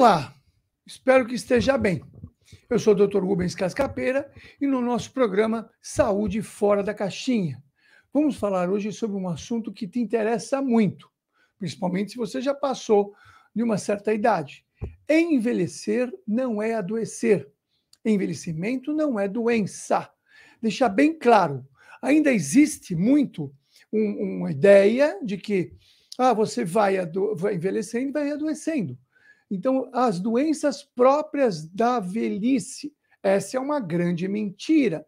Olá, espero que esteja bem. Eu sou o Dr. Rubens Cascapeira e no nosso programa Saúde Fora da Caixinha. Vamos falar hoje sobre um assunto que te interessa muito, principalmente se você já passou de uma certa idade. Envelhecer não é adoecer. Envelhecimento não é doença. Deixar bem claro, ainda existe muito um, uma ideia de que ah, você vai, vai envelhecendo e vai adoecendo. Então, as doenças próprias da velhice. Essa é uma grande mentira.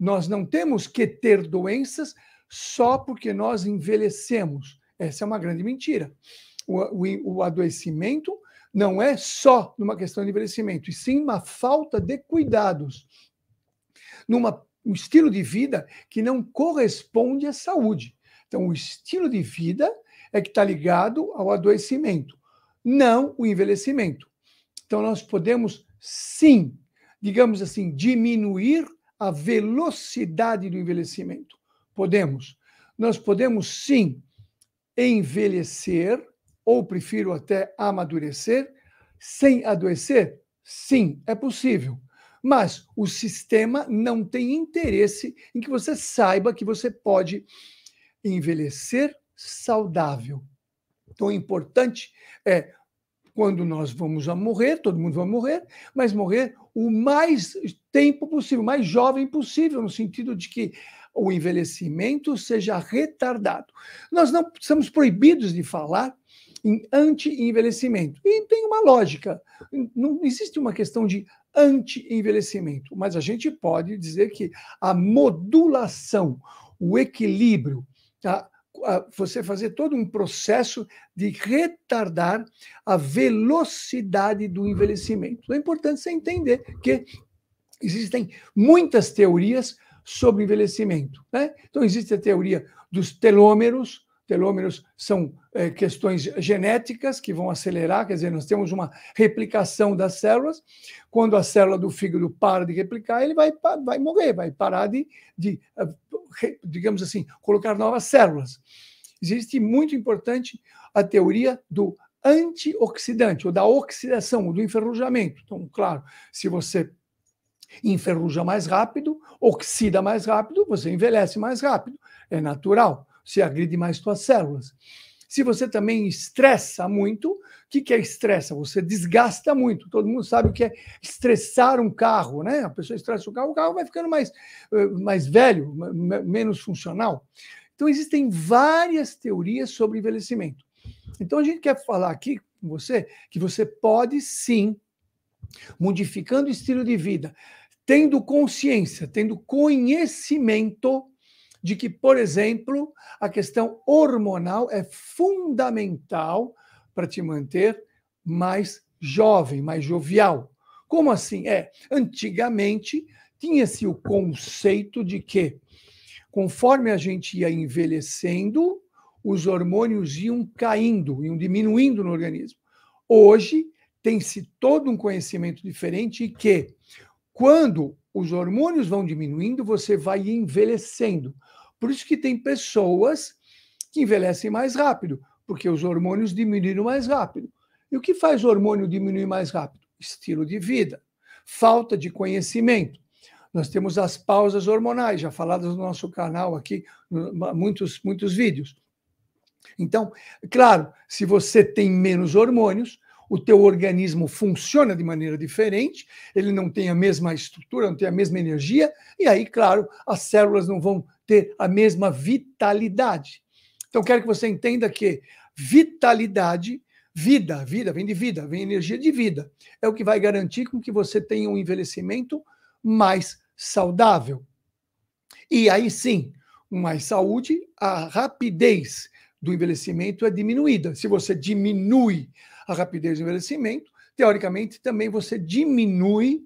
Nós não temos que ter doenças só porque nós envelhecemos. Essa é uma grande mentira. O, o, o adoecimento não é só numa questão de envelhecimento, e sim uma falta de cuidados, numa, um estilo de vida que não corresponde à saúde. Então, o estilo de vida é que está ligado ao adoecimento não o envelhecimento. Então, nós podemos sim, digamos assim, diminuir a velocidade do envelhecimento. Podemos. Nós podemos sim envelhecer, ou prefiro até amadurecer, sem adoecer? Sim, é possível. Mas o sistema não tem interesse em que você saiba que você pode envelhecer saudável, tão importante é quando nós vamos a morrer, todo mundo vai morrer, mas morrer o mais tempo possível, o mais jovem possível, no sentido de que o envelhecimento seja retardado. Nós não somos proibidos de falar em anti-envelhecimento. E tem uma lógica. Não existe uma questão de anti-envelhecimento, mas a gente pode dizer que a modulação, o equilíbrio, a, tá? você fazer todo um processo de retardar a velocidade do envelhecimento. É importante você entender que existem muitas teorias sobre envelhecimento. Né? Então, existe a teoria dos telômeros, telômeros são é, questões genéticas que vão acelerar, quer dizer, nós temos uma replicação das células. Quando a célula do fígado para de replicar, ele vai, vai morrer, vai parar de, de, ah, digamos assim, colocar novas células. Existe muito importante a teoria do antioxidante, ou da oxidação, ou do enferrujamento. Então, claro, se você enferruja mais rápido, oxida mais rápido, você envelhece mais rápido. É natural você agride mais suas células. Se você também estressa muito, o que, que é estressa? Você desgasta muito. Todo mundo sabe o que é estressar um carro, né? A pessoa estressa o carro, o carro vai ficando mais, eh, mais velho, menos funcional. Então, existem várias teorias sobre envelhecimento. Então, a gente quer falar aqui com você que você pode sim, modificando o estilo de vida, tendo consciência, tendo conhecimento de que, por exemplo, a questão hormonal é fundamental para te manter mais jovem, mais jovial. Como assim? É, antigamente tinha-se o conceito de que, conforme a gente ia envelhecendo, os hormônios iam caindo, iam diminuindo no organismo. Hoje tem-se todo um conhecimento diferente e que, quando os hormônios vão diminuindo, você vai envelhecendo. Por isso que tem pessoas que envelhecem mais rápido, porque os hormônios diminuíram mais rápido. E o que faz o hormônio diminuir mais rápido? Estilo de vida, falta de conhecimento. Nós temos as pausas hormonais, já faladas no nosso canal aqui, muitos, muitos vídeos. Então, claro, se você tem menos hormônios, o teu organismo funciona de maneira diferente, ele não tem a mesma estrutura, não tem a mesma energia, e aí, claro, as células não vão ter a mesma vitalidade. Então, quero que você entenda que vitalidade, vida, vida vem de vida, vem energia de vida, é o que vai garantir com que você tenha um envelhecimento mais saudável. E aí sim, com mais saúde, a rapidez do envelhecimento é diminuída. Se você diminui a rapidez do envelhecimento, teoricamente também você diminui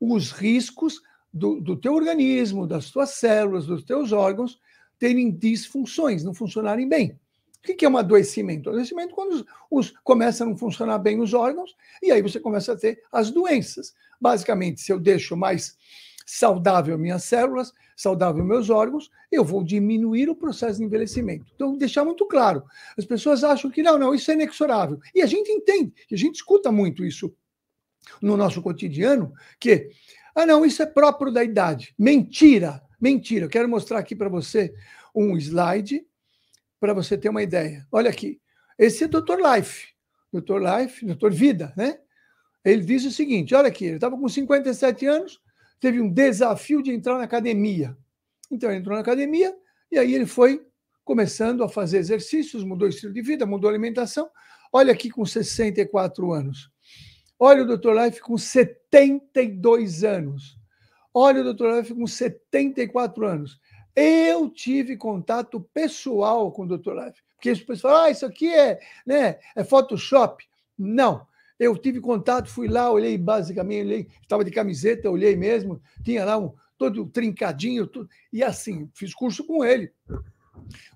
os riscos do, do teu organismo, das tuas células, dos teus órgãos terem disfunções, não funcionarem bem. O que é um adoecimento? Adoecimento é quando os, os, começam a não funcionar bem os órgãos e aí você começa a ter as doenças. Basicamente, se eu deixo mais saudável minhas células, saudável meus órgãos, eu vou diminuir o processo de envelhecimento. Então, deixar muito claro. As pessoas acham que não, não, isso é inexorável. E a gente entende, a gente escuta muito isso no nosso cotidiano, que, ah, não, isso é próprio da idade. Mentira, mentira. Eu quero mostrar aqui para você um slide para você ter uma ideia. Olha aqui. Esse é Dr. Life. Dr. Life, Dr. Vida, né? Ele diz o seguinte: olha aqui, ele estava com 57 anos, teve um desafio de entrar na academia. Então ele entrou na academia e aí ele foi começando a fazer exercícios, mudou o estilo de vida, mudou a alimentação. Olha aqui com 64 anos. Olha o Dr. Life com 72 anos. Olha o Dr. Life com 74 anos. Eu tive contato pessoal com o Dr. Life. Porque as pessoas falam, ah, isso aqui é, né, é Photoshop. Não. Eu tive contato, fui lá, olhei basicamente, olhei, estava de camiseta, olhei mesmo, tinha lá um todo trincadinho, tudo, e assim, fiz curso com ele.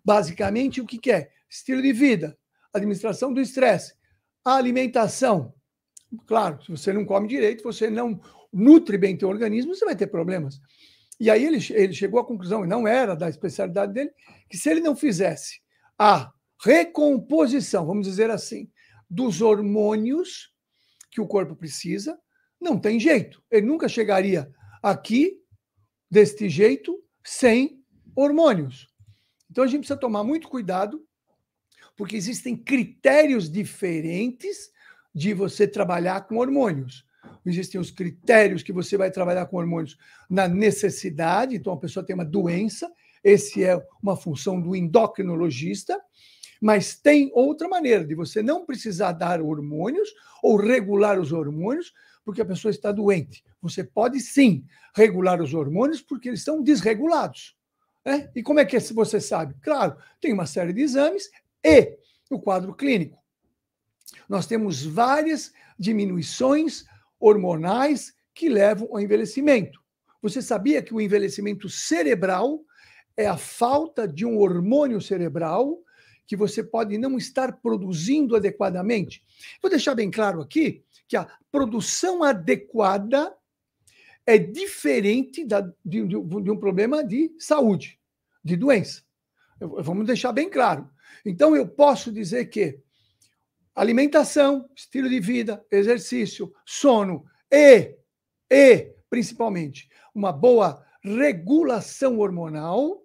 Basicamente, o que, que é? Estilo de vida, administração do estresse, alimentação. Claro, se você não come direito, você não nutre bem teu organismo, você vai ter problemas. E aí ele, ele chegou à conclusão, e não era da especialidade dele, que se ele não fizesse a recomposição, vamos dizer assim, dos hormônios que o corpo precisa, não tem jeito. Ele nunca chegaria aqui deste jeito sem hormônios. Então a gente precisa tomar muito cuidado, porque existem critérios diferentes de você trabalhar com hormônios. Existem os critérios que você vai trabalhar com hormônios na necessidade, então a pessoa tem uma doença, esse é uma função do endocrinologista. Mas tem outra maneira de você não precisar dar hormônios ou regular os hormônios porque a pessoa está doente. Você pode sim regular os hormônios porque eles estão desregulados. Né? E como é que você sabe? Claro, tem uma série de exames e o quadro clínico. Nós temos várias diminuições hormonais que levam ao envelhecimento. Você sabia que o envelhecimento cerebral é a falta de um hormônio cerebral que você pode não estar produzindo adequadamente. Vou deixar bem claro aqui que a produção adequada é diferente da, de, de, de um problema de saúde, de doença. Eu, vamos deixar bem claro. Então, eu posso dizer que alimentação, estilo de vida, exercício, sono e, e principalmente, uma boa regulação hormonal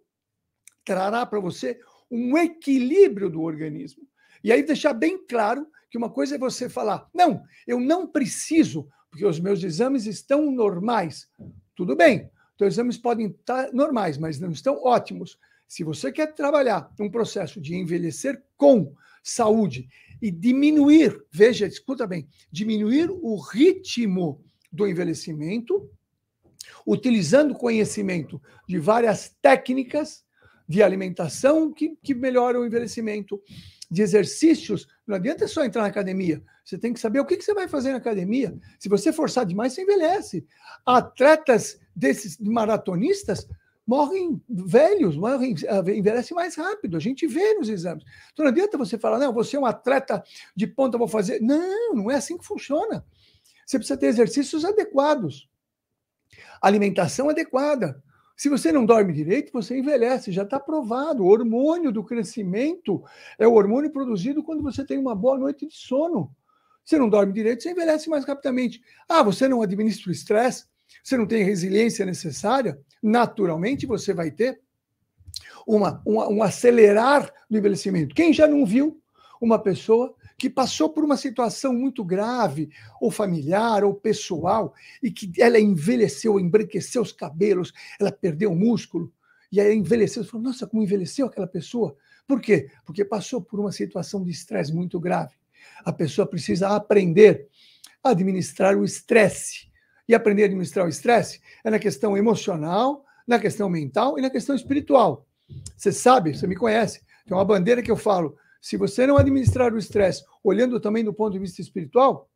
trará para você um equilíbrio do organismo. E aí deixar bem claro que uma coisa é você falar: não, eu não preciso, porque os meus exames estão normais. Tudo bem, os exames podem estar tá normais, mas não estão ótimos. Se você quer trabalhar um processo de envelhecer com saúde e diminuir, veja, escuta bem, diminuir o ritmo do envelhecimento, utilizando conhecimento de várias técnicas, de alimentação que, que melhora o envelhecimento, de exercícios. Não adianta só entrar na academia. Você tem que saber o que, que você vai fazer na academia. Se você forçar demais, você envelhece. Atletas desses maratonistas morrem velhos, morrem, eh, envelhecem mais rápido. A gente vê nos exames. Então não adianta você falar, não, você é um atleta de ponta, vou fazer. Não, não é assim que funciona. Você precisa ter exercícios adequados, alimentação adequada, se você não dorme direito, você envelhece, já está provado. O hormônio do crescimento é o hormônio produzido quando você tem uma boa noite de sono. Você não dorme direito, você envelhece mais rapidamente. Ah, você não administra o estresse, você não tem a resiliência necessária, naturalmente você vai ter uma, uma, um acelerar do envelhecimento. Quem já não viu uma pessoa que passou por uma situação muito grave, ou familiar, ou pessoal, e que ela envelheceu, embranqueceu os cabelos, ela perdeu o músculo, e aí envelheceu. Você falou, nossa, como envelheceu aquela pessoa? Por quê? Porque passou por uma situação de estresse muito grave. A pessoa precisa aprender a administrar o estresse. E aprender a administrar o estresse é na questão emocional, na questão mental e na questão espiritual. Você sabe, você me conhece, tem uma bandeira que eu falo: se você não administrar o estresse olhando também do ponto de vista espiritual,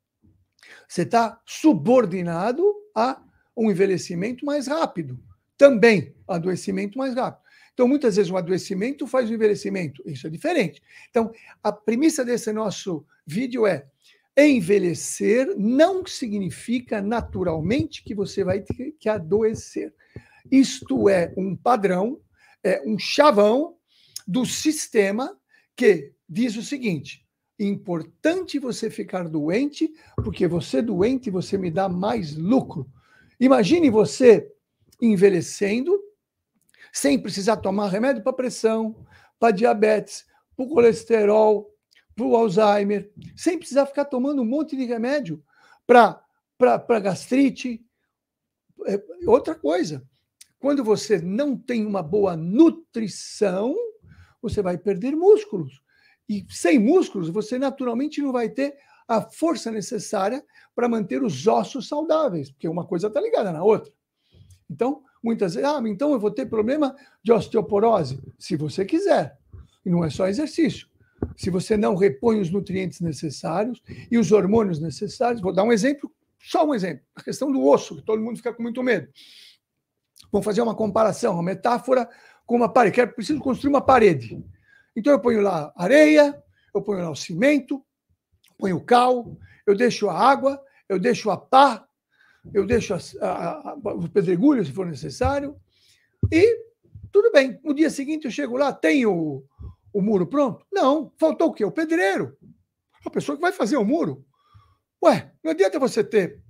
você está subordinado a um envelhecimento mais rápido. Também adoecimento mais rápido. Então, muitas vezes, um adoecimento faz o um envelhecimento. Isso é diferente. Então, a premissa desse nosso vídeo é: envelhecer não significa naturalmente que você vai ter que adoecer. Isto é um padrão, é um chavão do sistema que diz o seguinte: importante você ficar doente, porque você é doente você me dá mais lucro. Imagine você envelhecendo sem precisar tomar remédio para pressão, para diabetes, para colesterol, para Alzheimer, sem precisar ficar tomando um monte de remédio para gastrite. É outra coisa, quando você não tem uma boa nutrição, você vai perder músculos. E sem músculos, você naturalmente não vai ter a força necessária para manter os ossos saudáveis, porque uma coisa está ligada na outra. Então, muitas vezes, ah, então eu vou ter problema de osteoporose, se você quiser. E não é só exercício. Se você não repõe os nutrientes necessários e os hormônios necessários, vou dar um exemplo, só um exemplo, a questão do osso, que todo mundo fica com muito medo. vou fazer uma comparação, uma metáfora com uma parede, quero, preciso construir uma parede. Então eu ponho lá areia, eu ponho lá o cimento, ponho o cal, eu deixo a água, eu deixo a pá, eu deixo a, a, os pedregulhos, se for necessário, e tudo bem. No dia seguinte eu chego lá, tem o, o muro pronto? Não, faltou o quê? O pedreiro. A pessoa que vai fazer o muro. Ué, não adianta você ter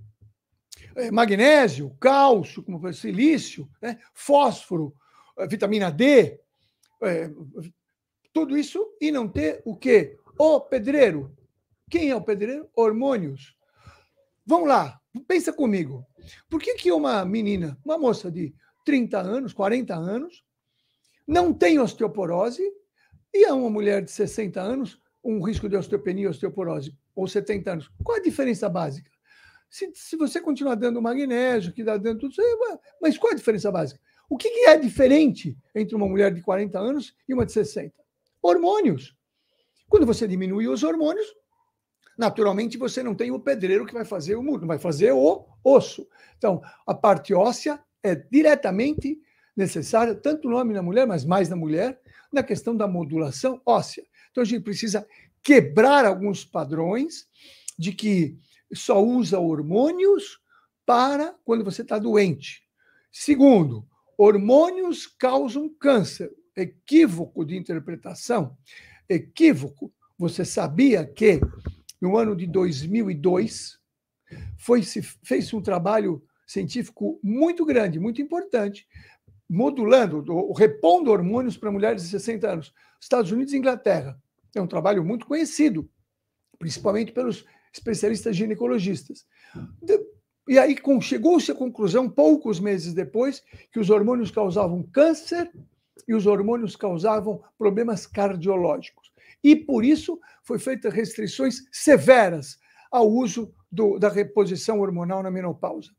eh, magnésio, cálcio, como foi, silício, né? fósforo, eh, vitamina D, é, tudo isso e não ter o quê? O pedreiro. Quem é o pedreiro? Hormônios. Vamos lá, pensa comigo. Por que, que uma menina, uma moça de 30 anos, 40 anos, não tem osteoporose e a é uma mulher de 60 anos um risco de osteopenia, osteoporose, ou 70 anos? Qual a diferença básica? Se, se você continuar dando magnésio, que dá dando tudo isso, mas qual a diferença básica? O que, que é diferente entre uma mulher de 40 anos e uma de 60? Hormônios. Quando você diminui os hormônios, naturalmente você não tem o pedreiro que vai fazer o muro, vai fazer o osso. Então, a parte óssea é diretamente necessária, tanto no homem na mulher, mas mais na mulher, na questão da modulação óssea. Então, a gente precisa quebrar alguns padrões de que só usa hormônios para quando você está doente. Segundo, Hormônios causam câncer. Equívoco de interpretação. Equívoco. Você sabia que no ano de 2002 foi se fez um trabalho científico muito grande, muito importante, modulando, repondo hormônios para mulheres de 60 anos. Estados Unidos e Inglaterra. É um trabalho muito conhecido, principalmente pelos especialistas ginecologistas. E aí chegou-se à conclusão, poucos meses depois, que os hormônios causavam câncer e os hormônios causavam problemas cardiológicos. E por isso foi feita restrições severas ao uso do, da reposição hormonal na menopausa.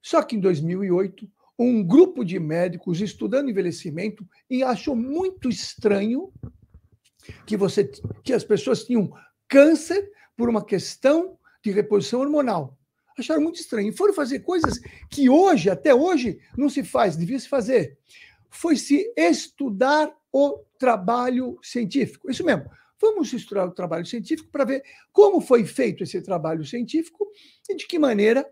Só que em 2008, um grupo de médicos estudando envelhecimento e achou muito estranho que, você, que as pessoas tinham câncer por uma questão de reposição hormonal acharam muito estranho. Foram fazer coisas que hoje, até hoje, não se faz, devia se fazer. Foi se estudar o trabalho científico. Isso mesmo. Vamos estudar o trabalho científico para ver como foi feito esse trabalho científico e de que maneira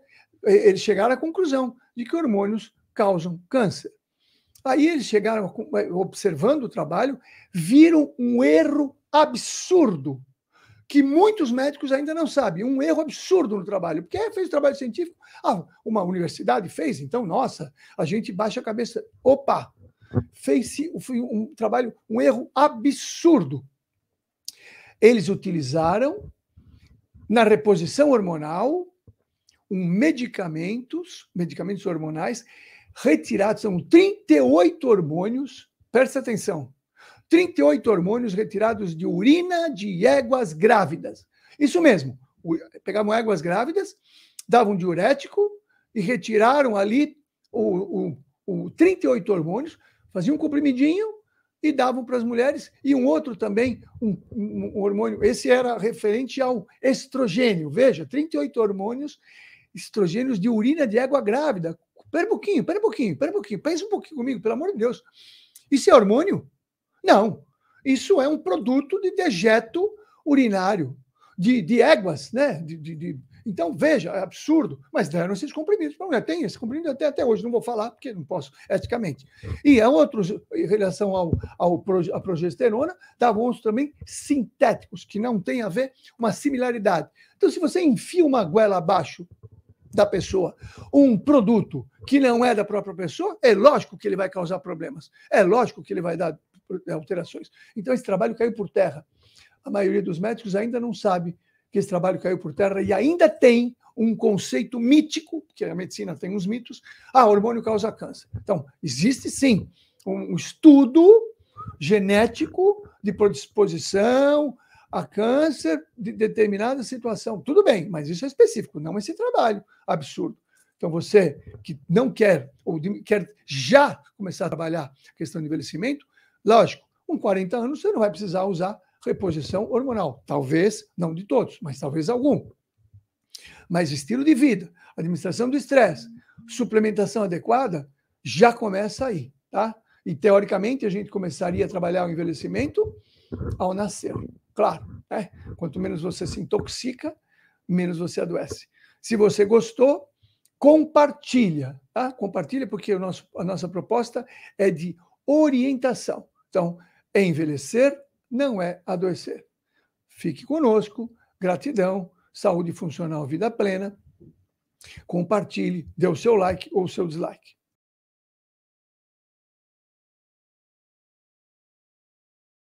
eh, eles chegaram à conclusão de que hormônios causam câncer. Aí eles chegaram, eh, observando o trabalho, viram um erro absurdo que muitos médicos ainda não sabem. Um erro absurdo no trabalho, porque fez trabalho científico. Ah, uma universidade fez, então, nossa, a gente baixa a cabeça. Opa! Fez um trabalho, um erro absurdo. Eles utilizaram na reposição hormonal um medicamentos, medicamentos hormonais retirados, são 38 hormônios, presta atenção, 38 hormônios retirados de urina de éguas grávidas. Isso mesmo, pegavam éguas grávidas, davam diurético e retiraram ali o, o, o 38 hormônios, faziam um comprimidinho e davam para as mulheres, e um outro também, um, um, um, hormônio, esse era referente ao estrogênio. Veja, 38 hormônios, estrogênios de urina de égua grávida. Pera um pouquinho, pera um pouquinho, pera um pouquinho, pensa um pouquinho comigo, pelo amor de Deus. Isso é hormônio? Não. Isso é um produto de dejeto urinário, de, de éguas, né? De, de, de... Então, veja, é absurdo, mas deram esses comprimidos. Não, já tem esse comprimido até, até hoje, não vou falar, porque não posso eticamente. E é outros, em relação ao, ao à progesterona, davam outros também sintéticos, que não tem a ver uma similaridade. Então, se você enfia uma goela abaixo da pessoa um produto que não é da própria pessoa, é lógico que ele vai causar problemas, é lógico que ele vai dar é, alterações. Então, esse trabalho caiu por terra. A maioria dos médicos ainda não sabe que esse trabalho caiu por terra e ainda tem um conceito mítico, que a medicina tem uns mitos, ah, hormônio causa câncer. Então, existe sim um estudo genético de predisposição a câncer de determinada situação. Tudo bem, mas isso é específico, não esse trabalho absurdo. Então, você que não quer ou quer já começar a trabalhar a questão de envelhecimento, Lógico, com 40 anos você não vai precisar usar reposição hormonal. Talvez, não de todos, mas talvez algum. Mas estilo de vida, administração do estresse, suplementação adequada, já começa aí, tá? E teoricamente a gente começaria a trabalhar o envelhecimento ao nascer. Claro, né? Quanto menos você se intoxica, menos você adoece. Se você gostou, compartilha, tá? Compartilha porque o nosso, a nossa proposta é de orientação. Então, envelhecer não é adoecer. Fique conosco, gratidão, saúde funcional, vida plena. Compartilhe, dê o seu like ou o seu dislike.